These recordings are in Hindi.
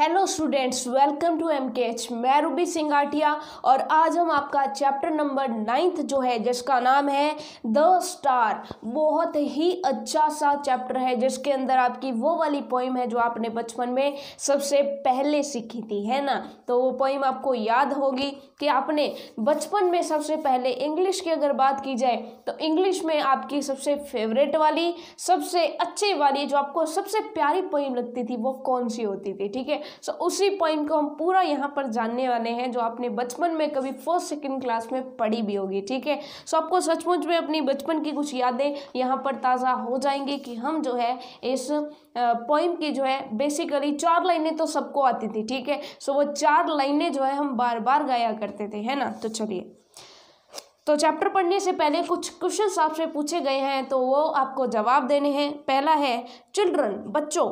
hello students welcome to M K H मैं रूबी सिंगाटिया और आज हम आपका चैप्टर नंबर नाइन्थ जो है जिसका नाम है द स्टार बहुत ही अच्छा सा चैप्टर है जिसके अंदर आपकी वो वाली पोइम है जो आपने बचपन में सबसे पहले सीखी थी है ना तो वो पोइम आपको याद होगी कि आपने बचपन में सबसे पहले इंग्लिश की अगर बात की जाए तो इंग्लिश में आपकी सबसे फेवरेट वाली सबसे अच्छी वाली जो आपको सबसे प्यारी पोइम लगती थी वो कौन सी होती थी ठीक है सो उसी पॉइंट को हम पूरा यहाँ पर जानने वाले हैं जो आपने बचपन में कभी फर्स्ट सेकेंड क्लास में पढ़ी भी होगी ठीक है सो आपको सचमुच में अपनी बचपन की कुछ यादें यहाँ पर ताज़ा हो जाएंगी कि हम जो है इस पोइम की जो है बेसिकली चार लाइनें तो सबको आती थी ठीक है सो वो चार लाइनें जो है हम बार बार गाया करते थे है ना तो चलिए तो चैप्टर पढ़ने से पहले कुछ क्वेश्चन आपसे पूछे गए हैं तो वो आपको जवाब देने हैं पहला है चिल्ड्रन बच्चों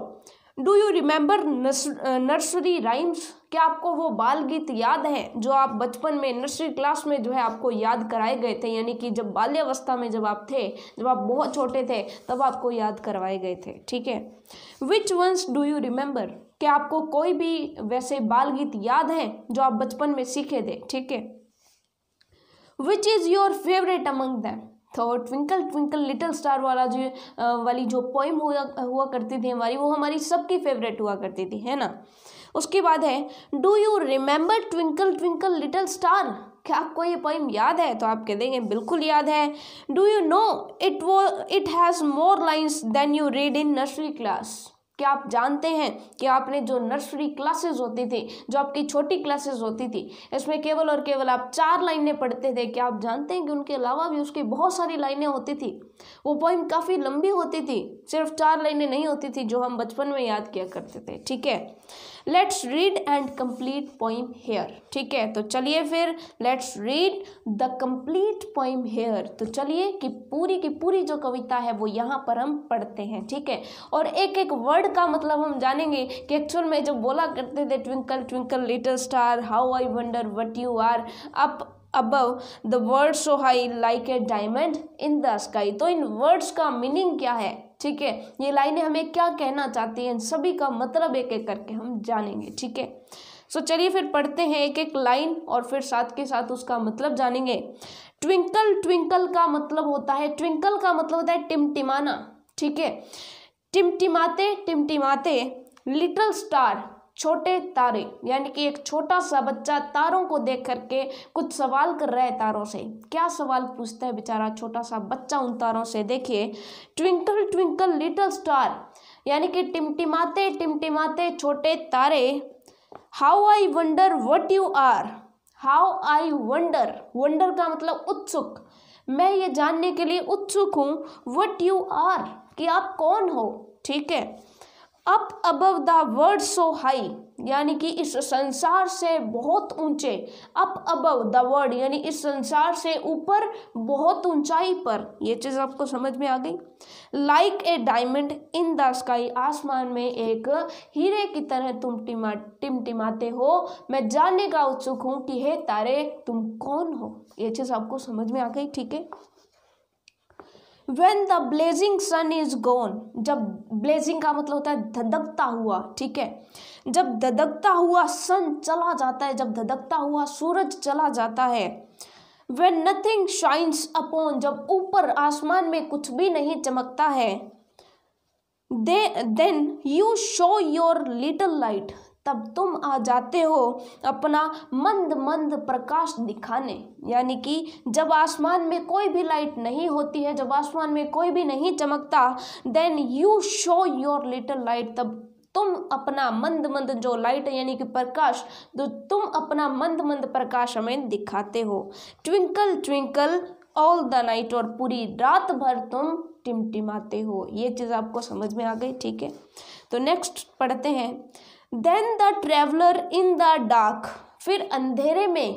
do you remember nursery rhymes क्या आपको वो बाल गीत याद हैं जो आप बचपन में नर्सरी क्लास में जो है आपको याद कराए गए थे यानी कि जब बाल्यावस्था में जब आप थे जब आप बहुत छोटे थे तब आपको याद करवाए गए थे ठीक है which ones do you remember क्या आपको कोई भी वैसे बाल गीत याद हैं जो आप बचपन में सीखे थे ठीक है which is your favourite among them तो ट्विंकल ट्विंकल लिटिल स्टार वाला जो वाली जो पोइम हुआ हुआ करती थी हमारी वो हमारी सबकी फेवरेट हुआ करती थी है ना उसके बाद है do you remember twinkle twinkle little star क्या आपको ये पोइम याद है तो आप कह देंगे बिल्कुल याद है डू यू नो इट वो it has more lines than you read in nursery class क्या आप जानते हैं कि आपने जो नर्सरी क्लासेस होती थी जो आपकी छोटी क्लासेस होती थी इसमें केवल और केवल आप चार लाइनें पढ़ते थे क्या आप जानते हैं कि उनके अलावा भी उसकी बहुत सारी लाइनें होती थी वो पोइम काफ़ी लंबी होती थी सिर्फ चार लाइनें नहीं होती थी जो हम बचपन में याद किया करते थे ठीक है let's read and complete poem here ठीक है तो चलिए फिर let's read the complete poem here तो चलिए कि पूरी की पूरी जो कविता है वो यहाँ पर हम पढ़ते हैं ठीक है और एक एक वर्ड का मतलब हम जानेंगे कि एक्चुअल में जो बोला करते थे twinkle twinkle little star how I wonder what you are up above the world so high like a diamond in the sky तो इन वर्ड्स का मीनिंग क्या है ठीक है ये लाइनें हमें क्या कहना चाहती हैं सभी का मतलब एक एक करके हम जानेंगे ठीक है सो चलिए फिर पढ़ते हैं एक एक लाइन और फिर साथ के साथ उसका मतलब जानेंगे ट्विंकल ट्विंकल का मतलब होता है ट्विंकल का मतलब होता है टिमटिमाना ठीक है टिमटिमाते टिमटिमाते लिटल स्टार छोटे तारे यानी कि एक छोटा सा बच्चा तारों को देख करके कुछ सवाल कर रहा है तारों से क्या सवाल पूछता है बेचारा छोटा सा बच्चा उन तारों से देखिए ट्विंकल ट्विंकल लिटल स्टार यानी कि टिमटिमाते टिमटिमाते छोटे तारे how I wonder what you are how I wonder wonder का मतलब उत्सुक मैं ये जानने के लिए उत्सुक हूँ वट यू आर कि आप कौन हो ठीक है up above the world so high यानी कि इस संसार से बहुत ऊंचे अप अबव द वर्ल्ड यानी इस संसार से ऊपर बहुत ऊंचाई पर यह चीज़ आपको समझ में आ गई like a diamond in the sky आसमान में एक हीरे की तरह तुम टिमा टिमटिमाते हो मैं जानने का उत्सुक हूँ कि हे तारे तुम कौन हो ये चीज़ आपको समझ में आ गई ठीक है when the blazing sun is gone जब ब्लेजिंग का मतलब होता है धधकता हुआ ठीक है जब धधकता हुआ सन चला जाता है जब धधकता हुआ सूरज चला जाता है वेन नथिंग शाइन्स अपॉन जब ऊपर आसमान में कुछ भी नहीं चमकता है they then you show your little light तब तुम आ जाते हो अपना मंद मंद प्रकाश दिखाने यानी कि जब आसमान में कोई भी लाइट नहीं होती है जब आसमान में कोई भी नहीं चमकता then you show your little light तब तुम अपना मंद मंद जो लाइट यानी कि प्रकाश तो तुम अपना मंद मंद प्रकाश हमें दिखाते हो twinkle twinkle all the night और पूरी रात भर तुम टिमटिमाते हो ये चीज़ आपको समझ में आ गई ठीक है तो नेक्स्ट पढ़ते हैं then the traveller in the dark फिर अंधेरे में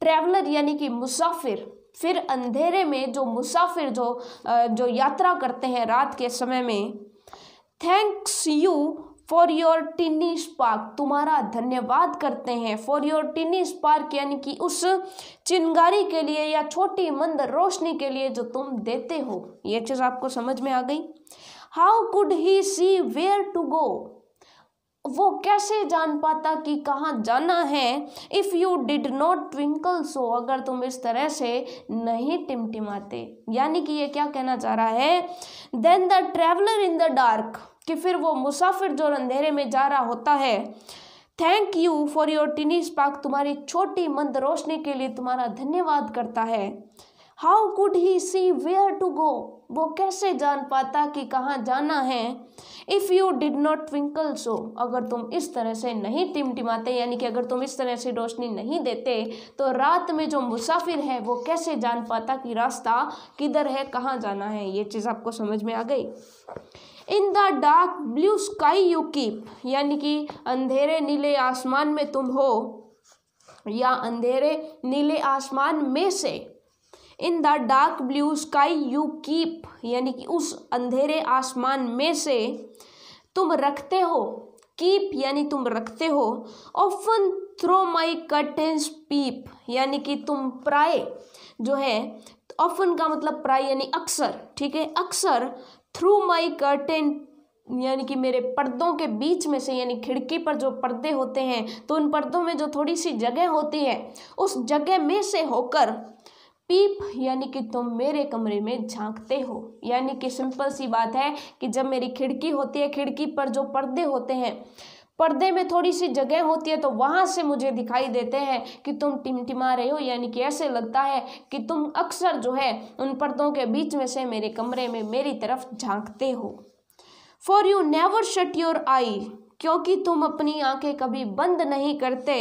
ट्रेवलर यानी कि मुसाफिर फिर अंधेरे में जो मुसाफिर जो जो यात्रा करते हैं रात के समय में thanks you for your tiny spark तुम्हारा धन्यवाद करते हैं फॉर योर टिनी स्पार्क यानी कि उस चिंगारी के लिए या छोटी मंद रोशनी के लिए जो तुम देते हो ये चीज़ आपको समझ में आ गई how could he see where to go वो कैसे जान पाता कि कहाँ जाना है if you did not twinkle so अगर तुम इस तरह से नहीं टिमटिमाते यानी कि ये क्या कहना चाह रहा है then the traveller in the dark कि फिर वो मुसाफिर जो अंधेरे में जा रहा होता है thank you for your tiny spark तुम्हारी छोटी मंद रोशनी के लिए तुम्हारा धन्यवाद करता है how could he see where to go वो कैसे जान पाता कि कहाँ जाना है if you did not twinkle so अगर तुम इस तरह से नहीं टिमटिमाते यानी कि अगर तुम इस तरह से रोशनी नहीं देते तो रात में जो मुसाफिर है वो कैसे जान पाता कि रास्ता किधर है कहाँ जाना है ये चीज़ आपको समझ में आ गई in the dark blue sky you keep यानी कि अंधेरे नीले आसमान में तुम हो या अंधेरे नीले आसमान में से in the dark blue sky you keep यानी कि उस अंधेरे आसमान में से तुम रखते हो कीप यानी तुम रखते हो ऑफन थ्रो माई कटेंस पीप यानी कि तुम प्राय जो है ऑफन का मतलब प्राय यानी अक्सर ठीक है अक्सर थ्रू माई कर्टेन यानी कि मेरे पर्दों के बीच में से यानी खिड़की पर जो पर्दे होते हैं तो उन पर्दों में जो थोड़ी सी जगह होती है उस जगह में से होकर पीप यानी कि तुम मेरे कमरे में झांकते हो यानी कि सिंपल सी बात है कि जब मेरी खिड़की होती है खिड़की पर जो पर्दे होते हैं पर्दे में थोड़ी सी जगह होती है तो वहाँ से मुझे दिखाई देते हैं कि तुम टिमटिमा रहे हो यानी कि ऐसे लगता है कि तुम अक्सर जो है उन पर्दों के बीच में से मेरे कमरे में मेरी तरफ झांकते हो for you never shut your eye क्योंकि तुम अपनी आंखें कभी बंद नहीं करते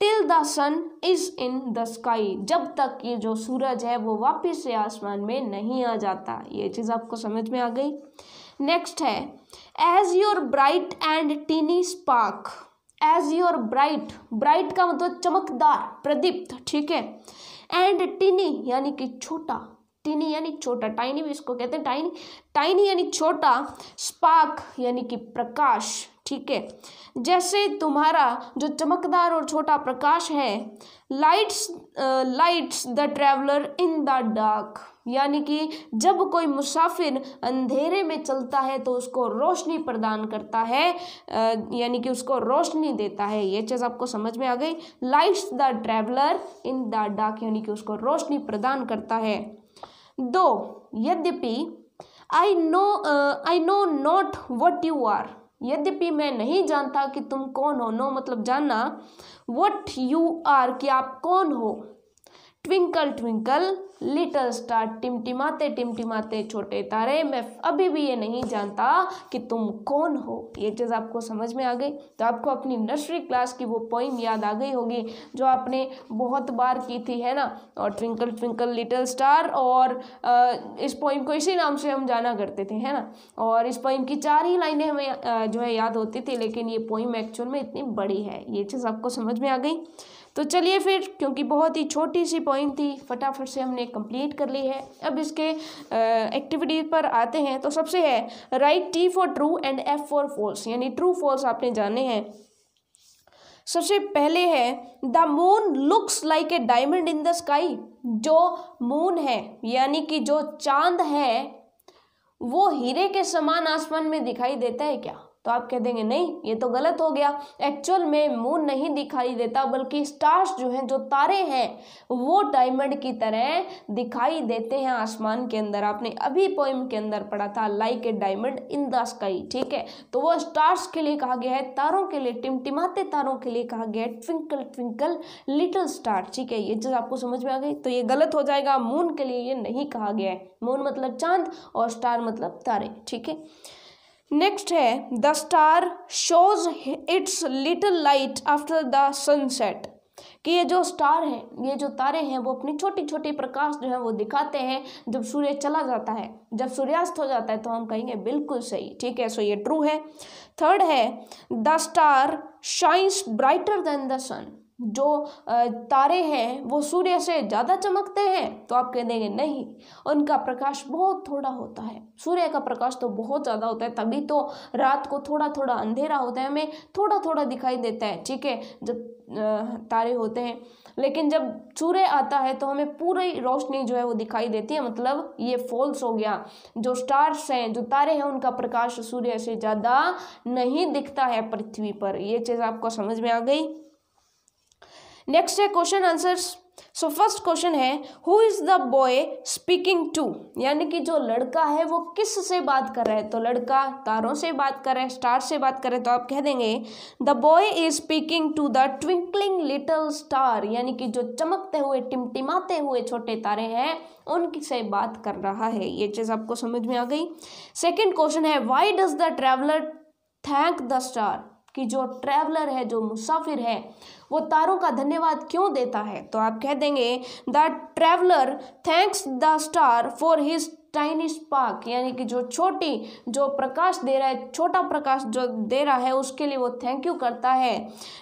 till the sun is in the sky जब तक ये जो सूरज है वो वापस से आसमान में नहीं आ जाता ये चीज़ आपको समझ में आ गई नेक्स्ट है as your bright and tiny spark as your bright bright का मतलब चमकदार प्रदीप्त ठीक है एंड टीनी यानी कि छोटा टीनी यानी छोटा टाइनी भी इसको कहते हैं टाइनी टाइनी यानी छोटा स्पार्क यानी कि प्रकाश ठीक है जैसे तुम्हारा जो चमकदार और छोटा प्रकाश है lights lights the traveller in the dark यानी कि जब कोई मुसाफिर अंधेरे में चलता है तो उसको रोशनी प्रदान करता है यानी कि उसको रोशनी देता है ये चीज़ आपको समझ में आ गई lights the traveller in the dark यानी कि उसको रोशनी प्रदान करता है दो यद्यपि I know I know not what you are यद्यपि मैं नहीं जानता कि तुम कौन हो नो मतलब जानना वट यू आर कि आप कौन हो ट्विंकल ट्विंकल लिटल स्टार टिमटिमाते टिमटिमाते छोटे तारे मैं अभी भी ये नहीं जानता कि तुम कौन हो ये चीज़ आपको समझ में आ गई तो आपको अपनी नर्सरी क्लास की वो पोइम याद आ गई होगी जो आपने बहुत बार की थी है ना और ट्विंकल ट्विंकल लिटल स्टार और इस पोइम को इसी नाम से हम जाना करते थे है ना और इस पोइम की चार ही लाइनें हमें जो है याद होती थी लेकिन ये पोइम एक्चुअल में इतनी बड़ी है ये चीज़ आपको समझ में आ गई तो चलिए फिर क्योंकि बहुत ही छोटी सी पॉइंट थी फटाफट से हमने कंप्लीट कर ली है अब इसके एक्टिविटी पर आते हैं तो सबसे है right T for true and F for false यानी ट्रू फॉल्स आपने जाने हैं सबसे पहले है the moon looks like a diamond in the sky जो मून है यानी कि जो चांद है वो हीरे के समान आसमान में दिखाई देता है क्या तो आप कह देंगे नहीं ये तो गलत हो गया एक्चुअल में मून नहीं दिखाई देता बल्कि स्टार्स जो हैं जो तारे हैं वो डायमंड की तरह दिखाई देते हैं आसमान के अंदर आपने अभी पोइम के अंदर पढ़ा था like a diamond in the sky ठीक है तो वो स्टार्स के लिए कहा गया है तारों के लिए टिमटिमाते तारों के लिए कहा गया है ट्विंकल ट्विंकल लिटिल स्टार ठीक है ये चीज़ आपको समझ में आ गई तो ये गलत हो जाएगा मून के लिए ये नहीं कहा गया है मून मतलब चांद और स्टार मतलब तारे ठीक है नेक्स्ट है the star shows its little light after the sunset कि ये जो स्टार है ये जो तारे हैं वो अपनी छोटी छोटी प्रकाश जो है वो दिखाते हैं जब सूर्य चला जाता है जब सूर्यास्त हो जाता है तो हम कहेंगे बिल्कुल सही ठीक है सो ये ट्रू है थर्ड है the star shines brighter than the sun जो तारे हैं वो सूर्य से ज़्यादा चमकते हैं तो आप कह देंगे नहीं उनका प्रकाश बहुत थोड़ा होता है सूर्य का प्रकाश तो बहुत ज़्यादा होता है तभी तो रात को थोड़ा थोड़ा अंधेरा होता है हमें थोड़ा थोड़ा दिखाई देता है ठीक है जब तारे होते हैं लेकिन जब सूर्य आता है तो हमें पूरी रोशनी जो है वो दिखाई देती है मतलब ये फॉल्स हो गया जो स्टार्स हैं जो तारे हैं उनका प्रकाश सूर्य से ज़्यादा नहीं दिखता है पृथ्वी पर यह चीज़ आपको समझ में आ गई नेक्स्ट है question answer so first question है who is the boy speaking to यानी कि जो लड़का है वो किस से बात कर रहा है तो लड़का तारों से बात कर रहा है स्टार से बात कर रहा है तो आप कह देंगे the boy is speaking to the twinkling little star यानी कि जो चमकते हुए टिमटिमाते हुए छोटे तारे हैं उनकी से बात कर रहा है ये चीज़ आपको समझ में आ गई सेकेंड क्वेश्चन है why does the traveller thank the star कि जो ट्रैवलर है जो मुसाफिर है वो तारों का धन्यवाद क्यों देता है तो आप कह देंगे the traveller thanks the star for his tiny spark यानी कि जो छोटी जो प्रकाश दे रहा है छोटा प्रकाश जो दे रहा है उसके लिए वो थैंक यू करता है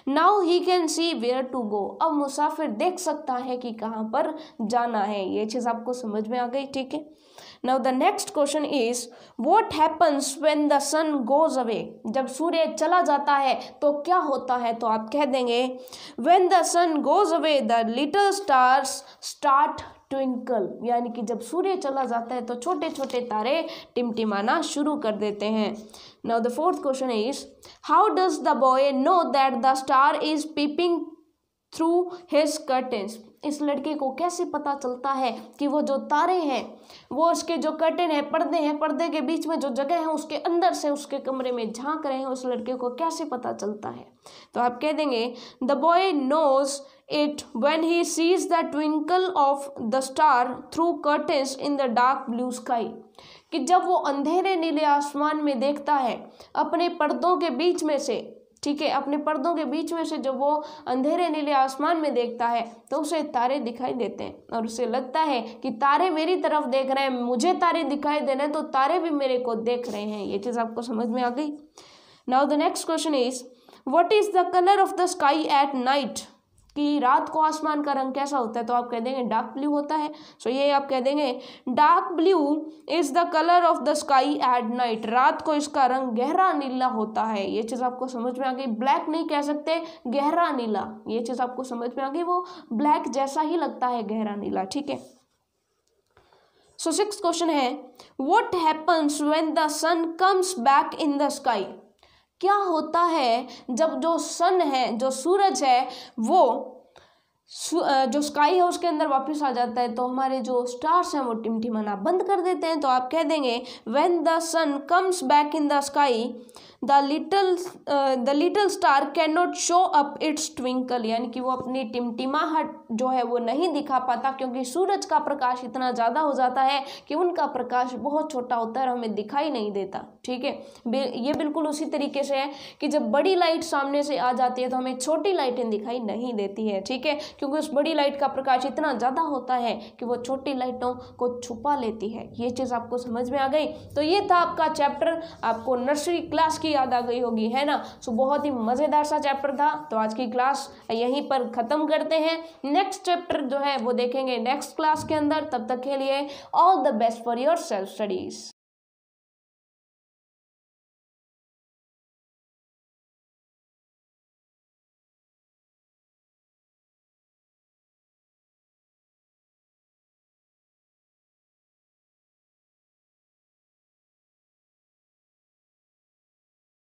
now he can see where to go अब मुसाफिर देख सकता है कि कहाँ पर जाना है ये चीज़ आपको समझ में आ गई ठीक है now the next question is what happens when the sun goes away जब सूर्य चला जाता है तो क्या होता है तो आप कह देंगे when the sun goes away the little stars start twinkle यानी कि जब सूर्य चला जाता है तो छोटे छोटे तारे टिमटिमाना शुरू कर देते हैं now the fourth question is how does the boy know that the star is peeping through his curtains इस लड़के को कैसे पता चलता है कि वो जो तारे हैं वो उसके जो कर्टन है पर्दे हैं पर्दे के बीच में जो जगह है उसके अंदर से उसके कमरे में झांक रहे हैं उस लड़के को कैसे पता चलता है तो आप कह देंगे the boy knows it when he sees the twinkle of the star through curtain in the dark blue sky कि जब वो अंधेरे नीले आसमान में देखता है अपने पर्दों के बीच में से ठीक है अपने पर्दों के बीच में से जब वो अंधेरे नीले आसमान में देखता है तो उसे तारे दिखाई देते हैं और उसे लगता है कि तारे मेरी तरफ देख रहे हैं मुझे तारे दिखाई दे रहे हैं तो तारे भी मेरे को देख रहे हैं ये चीज़ आपको समझ में आ गई now the next question is what is the colour of the sky at night कि रात को आसमान का रंग कैसा होता है तो आप कह देंगे डार्क ब्लू होता है सो ये आप कह देंगे dark blue is the colour of the sky at night रात को इसका रंग गहरा नीला होता है ये चीज़ आपको समझ में आ गई ब्लैक नहीं कह सकते गहरा नीला ये चीज़ आपको समझ में आ गई वो ब्लैक जैसा ही लगता है गहरा नीला ठीक है सो सिक्स क्वेश्चन है what happens when the sun comes back in the sky क्या होता है जब जो सन है जो सूरज है वो जो स्काई है उसके अंदर वापस आ जाता है तो हमारे जो स्टार्स हैं वो टिमटिमाना बंद कर देते हैं तो आप कह देंगे when the sun comes back in the sky the little the little star can not show up its twinkle यानी कि वो अपनी टिमटिमाहट जो है वो नहीं दिखा पाता क्योंकि सूरज का प्रकाश इतना ज़्यादा हो जाता है कि उनका प्रकाश बहुत छोटा होता है और हमें दिखाई नहीं देता ठीक है ये बिल्कुल उसी तरीके से है कि जब बड़ी लाइट सामने से आ जाती है तो हमें छोटी लाइटें दिखाई नहीं देती है ठीक है क्योंकि उस बड़ी लाइट का प्रकाश इतना ज़्यादा होता है कि वो छोटी लाइटों को छुपा लेती है ये चीज़ आपको समझ में आ गई तो ये था आपका चैप्टर आपको नर्सरी क्लास की याद आ गई होगी है ना सो बहुत ही मज़ेदार सा चैप्टर था तो आज की क्लास यहीं पर ख़त्म करते हैं नेक्स्ट चैप्टर जो है वो देखेंगे नेक्स्ट क्लास के अंदर तब तक के लिए all the best for your self studies